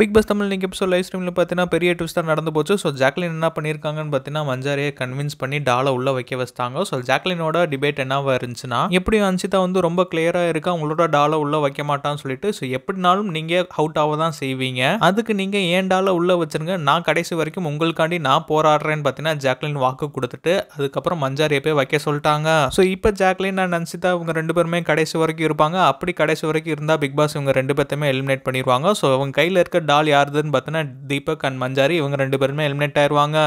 big pass Tamil நீங்கள் எப்போ live ஸ்ட்ரீமில் பார்த்தீங்கன்னா பெரிய ட்விஸ்ட்டாக நடந்து போச்சு ஸோ ஜாக்லின் என்ன பண்ணியிருக்காங்கன்னு பார்த்தீங்கன்னா மஞ்சாரியை கன்வின்ஸ் பண்ணி டாலை உள்ளே வைக்க வச்சாங்க ஸோ ஜாக்லினோட டிபேட் என்னவாக இருந்துச்சுன்னா எப்படி அன்சிதா வந்து ரொம்ப கிளியராக இருக்கா உங்களோட டாலை உள்ளே வைக்க மாட்டான்னு சொல்லிட்டு ஸோ எப்படினாலும் நீங்கள் அவுட் ஆக தான் செய்வீங்க அதுக்கு நீங்கள் ஏன் டாலை உள்ளே வச்சுருங்க நான் கடைசி வரைக்கும் உங்களுக்காண்டி நான் போராடுறேன்னு பார்த்தீங்கன்னா ஜாக்லின் வாக்கு கொடுத்துட்டு அதுக்கப்புறம் மஞ்சாரியை போய் வைக்க சொல்லிட்டாங்க ஸோ இப்போ ஜாக்லின் அண்ட் அன்சிதா இவங்க ரெண்டு பேருமே கடைசி வரைக்கும் இருப்பாங்க அப்படி கடைசி வரைக்கும் இருந்தால் பிக் பாஸ் இவங்க ரெண்டு பேர்த்தையுமே எலிமினேட் பண்ணிடுவாங்க ஸோ அவங்க கையில் இருக்க டால் யாருதுன்னு பார்த்தோன்னா தீபக் அண்ட் மஞ்சாரி இவங்க ரெண்டு பேருமே எலிமினேட் ஆயிடுவாங்க